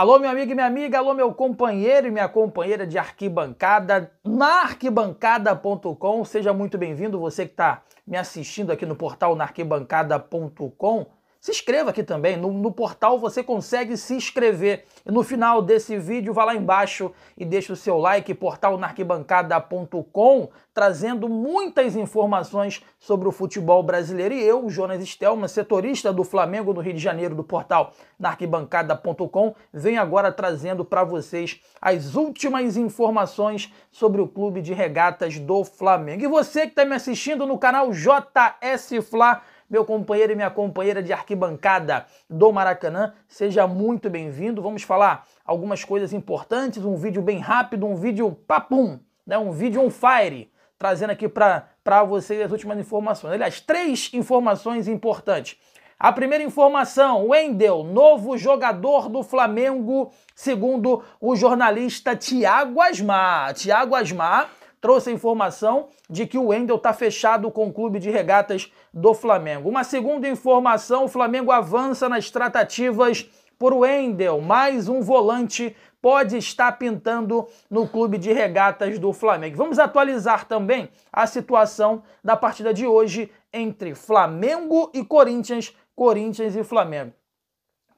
Alô, meu amigo e minha amiga, alô, meu companheiro e minha companheira de arquibancada na arquibancada.com. Seja muito bem-vindo, você que está me assistindo aqui no portal na arquibancada.com se inscreva aqui também. No, no, portal você consegue se inscrever. E no final desse vídeo, vá lá embaixo e deixe o seu like, portalnarquibancada.com, trazendo muitas informações sobre o futebol brasileiro. E eu, Jonas Estelma, setorista do Flamengo no Rio de Janeiro, do portal narquibancada.com, venho agora trazendo para vocês as últimas informações sobre o clube de regatas do Flamengo. E você que está me assistindo no canal JS Fla, meu companheiro e minha companheira de arquibancada do Maracanã. Seja muito bem-vindo. Vamos falar algumas coisas importantes, um vídeo bem rápido, um vídeo papum, né? um vídeo on fire, trazendo aqui para vocês as últimas informações. Aliás, três informações importantes. A primeira informação, Wendel, novo jogador do Flamengo, segundo o jornalista Tiago Asmar. Tiago Asmar trouxe a informação de que o Wendel está fechado com o clube de regatas do Flamengo. Uma segunda informação: o Flamengo avança nas tratativas por Wendel, mais um volante pode estar pintando no clube de regatas do Flamengo. Vamos atualizar também a situação da partida de hoje entre Flamengo e Corinthians, Corinthians e Flamengo.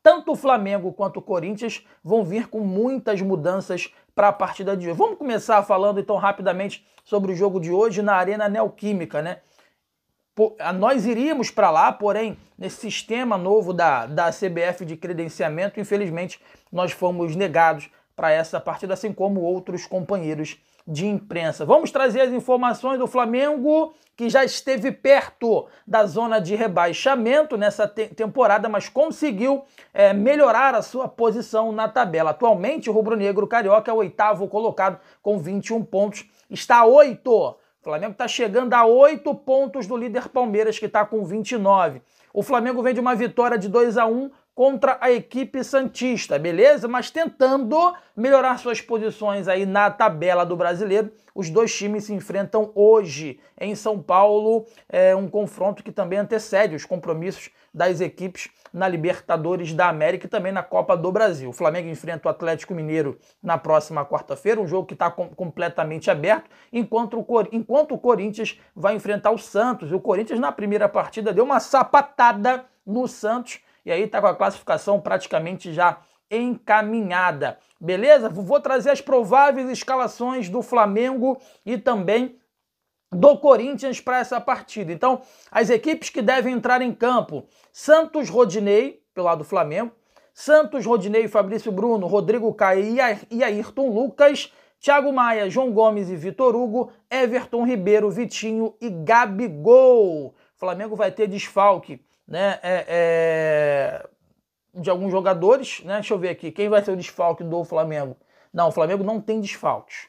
Tanto o Flamengo quanto o Corinthians vão vir com muitas mudanças para a partida de hoje. Vamos começar falando então rapidamente sobre o jogo de hoje na Arena Neoquímica, né? nós iríamos para lá, porém, nesse sistema novo da, da CBF de credenciamento, infelizmente, nós fomos negados para essa partida, assim como outros companheiros de imprensa. Vamos trazer as informações do Flamengo, que já esteve perto da zona de rebaixamento nessa te temporada, mas conseguiu é, melhorar a sua posição na tabela. Atualmente, o rubro-negro carioca é o oitavo colocado com 21 pontos. Está a oito. O Flamengo está chegando a oito pontos do líder Palmeiras, que está com 29. O Flamengo vem de uma vitória de 2 a 1 contra a equipe Santista, beleza? Mas tentando melhorar suas posições aí na tabela do brasileiro. Os dois times se enfrentam hoje em São Paulo, é um confronto que também antecede os compromissos das equipes na Libertadores da América e também na Copa do Brasil. O Flamengo enfrenta o Atlético Mineiro na próxima quarta-feira, um jogo que está com completamente aberto, enquanto o, enquanto o Corinthians vai enfrentar o Santos. E o Corinthians, na primeira partida, deu uma sapatada no Santos e aí está com a classificação praticamente já encaminhada. Beleza? Vou trazer as prováveis escalações do Flamengo e também do Corinthians para essa partida. Então, as equipes que devem entrar em campo: Santos Rodinei, pelo lado do Flamengo, Santos Rodinei, Fabrício Bruno, Rodrigo Caio e Ayrton Lucas. Thiago Maia, João Gomes e Vitor Hugo, Everton Ribeiro, Vitinho e Gabigol. O Flamengo vai ter desfalque né, é, é, de alguns jogadores. Né? Deixa eu ver aqui, quem vai ser o desfalque do Flamengo? Não, o Flamengo não tem desfalques.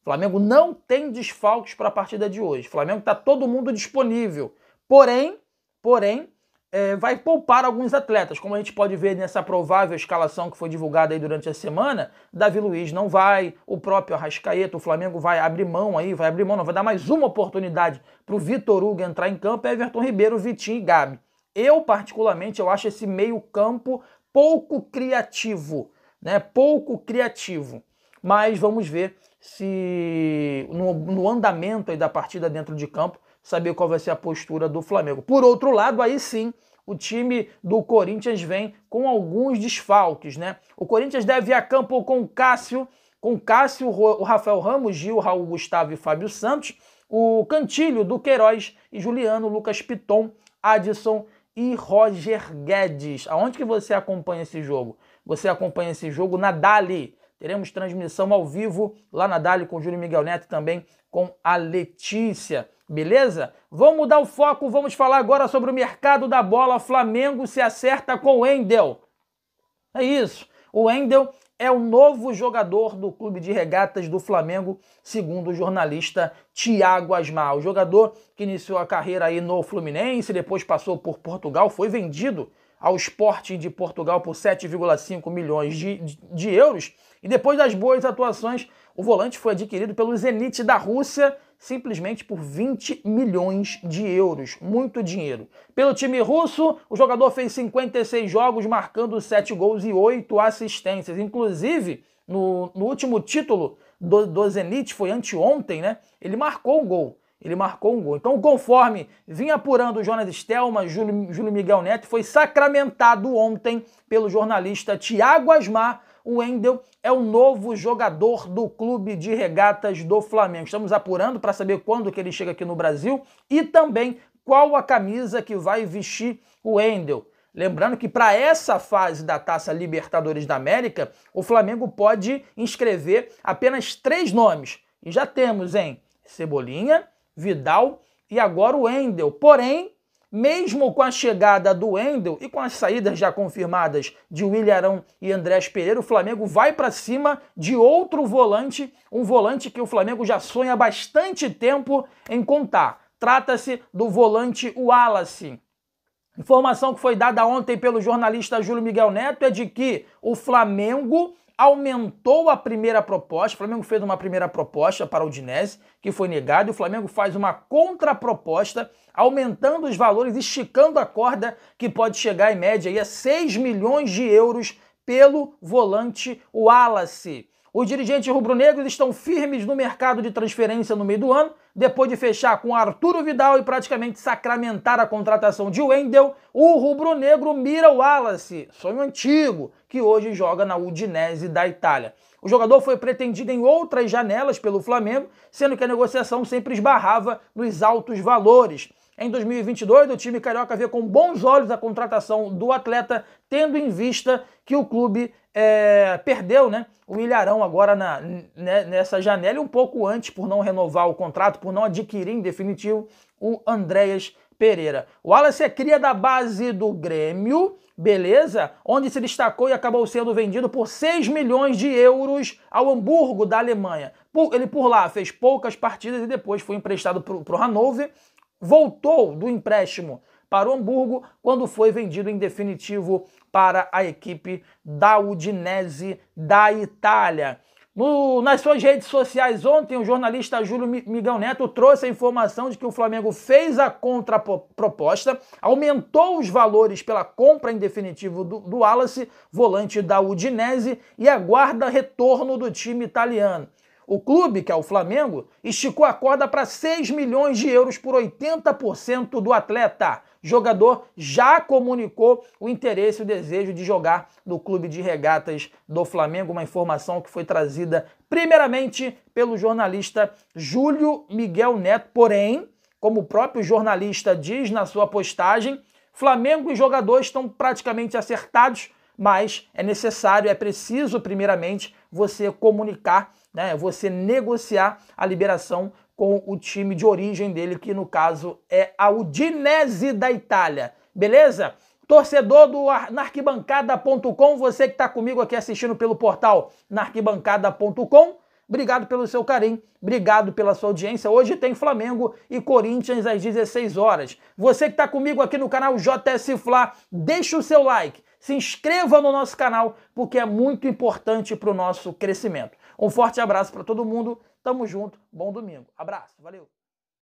O Flamengo não tem desfalques para a partida de hoje. O Flamengo está todo mundo disponível. Porém, porém, é, vai poupar alguns atletas. Como a gente pode ver nessa provável escalação que foi divulgada aí durante a semana, Davi Luiz não vai, o próprio Arrascaeta, o Flamengo vai abrir mão aí, vai abrir mão, não vai dar mais uma oportunidade para o Vitor Hugo entrar em campo, Everton Ribeiro, Vitinho e Gabi. Eu, particularmente, eu acho esse meio-campo pouco criativo, né? Pouco criativo. Mas vamos ver se no, no andamento aí da partida dentro de campo, saber qual vai ser a postura do Flamengo. Por outro lado, aí sim, o time do Corinthians vem com alguns desfalques, né? O Corinthians deve ir a campo com o Cássio, com o Cássio, o Rafael Ramos, Gil, Raul Gustavo e Fábio Santos, o Cantilho, do Queiroz e Juliano, Lucas Piton, Adson e Roger Guedes. Aonde que você acompanha esse jogo? Você acompanha esse jogo na Dali. Teremos transmissão ao vivo lá na Dali com o Júlio Miguel Neto também com a Letícia. Beleza? Vamos mudar o foco, vamos falar agora sobre o mercado da bola. Flamengo se acerta com o Endel. É isso. O Endel é o novo jogador do Clube de Regatas do Flamengo, segundo o jornalista Tiago Asmar. O jogador que iniciou a carreira aí no Fluminense, depois passou por Portugal, foi vendido ao Sporting de Portugal por 7,5 milhões de, de, de euros. E depois das boas atuações, o volante foi adquirido pelo Zenit da Rússia simplesmente por 20 milhões de euros. Muito dinheiro. Pelo time russo, o jogador fez 56 jogos, marcando 7 gols e 8 assistências. Inclusive, no, no último título do, do Zenit, foi anteontem, né? Ele marcou um gol. Ele marcou um gol. Então, conforme vinha apurando o Jonas Stelma, Júlio, Júlio Miguel Neto foi sacramentado ontem pelo jornalista Tiago Asmar o Wendel é o novo jogador do Clube de Regatas do Flamengo. Estamos apurando para saber quando que ele chega aqui no Brasil e também qual a camisa que vai vestir o Wendel. Lembrando que para essa fase da Taça Libertadores da América, o Flamengo pode inscrever apenas três nomes. E já temos, hein? Cebolinha, Vidal e agora o Wendel. Porém, mesmo com a chegada do Wendel e com as saídas já confirmadas de William Arão e Andrés Pereira, o Flamengo vai para cima de outro volante, um volante que o Flamengo já sonha há bastante tempo em contar. Trata-se do volante Wallace. Informação que foi dada ontem pelo jornalista Júlio Miguel Neto é de que o Flamengo aumentou a primeira proposta. O Flamengo fez uma primeira proposta para o Udinese, que foi negada, e o Flamengo faz uma contraproposta, aumentando os valores, esticando a corda, que pode chegar em média aí, a 6 milhões de euros pelo volante Wallace. Os dirigentes rubro-negros estão firmes no mercado de transferência no meio do ano, depois de fechar com Arturo Vidal e praticamente sacramentar a contratação de Wendel, o rubro-negro mira o Wallace, sonho antigo, que hoje joga na Udinese da Itália. O jogador foi pretendido em outras janelas pelo Flamengo, sendo que a negociação sempre esbarrava nos altos valores. Em 2022, o time carioca vê com bons olhos a contratação do atleta, tendo em vista que o clube é, perdeu né, o Ilharão agora na, né, nessa janela, um pouco antes, por não renovar o contrato, por não adquirir em definitivo o Andréas Pereira. O Wallace é cria da base do Grêmio, beleza? Onde se destacou e acabou sendo vendido por 6 milhões de euros ao Hamburgo, da Alemanha. Ele por lá fez poucas partidas e depois foi emprestado para o Hannover voltou do empréstimo para o Hamburgo quando foi vendido em definitivo para a equipe da Udinese da Itália. No, nas suas redes sociais ontem, o jornalista Júlio Miguel Neto trouxe a informação de que o Flamengo fez a contraproposta, aumentou os valores pela compra em definitivo do, do Wallace, volante da Udinese, e aguarda retorno do time italiano. O clube, que é o Flamengo, esticou a corda para 6 milhões de euros por 80% do atleta. jogador já comunicou o interesse e o desejo de jogar no clube de regatas do Flamengo, uma informação que foi trazida primeiramente pelo jornalista Júlio Miguel Neto, porém, como o próprio jornalista diz na sua postagem, Flamengo e jogador estão praticamente acertados, mas é necessário, é preciso primeiramente você comunicar, né, você negociar a liberação com o time de origem dele, que no caso é a Udinese da Itália. Beleza? Torcedor do Narquibancada.com, você que está comigo aqui assistindo pelo portal Narquibancada.com, obrigado pelo seu carinho, obrigado pela sua audiência. Hoje tem Flamengo e Corinthians às 16 horas. Você que está comigo aqui no canal JS Fla, deixa o seu like se inscreva no nosso canal, porque é muito importante para o nosso crescimento. Um forte abraço para todo mundo, tamo junto, bom domingo. Abraço, valeu!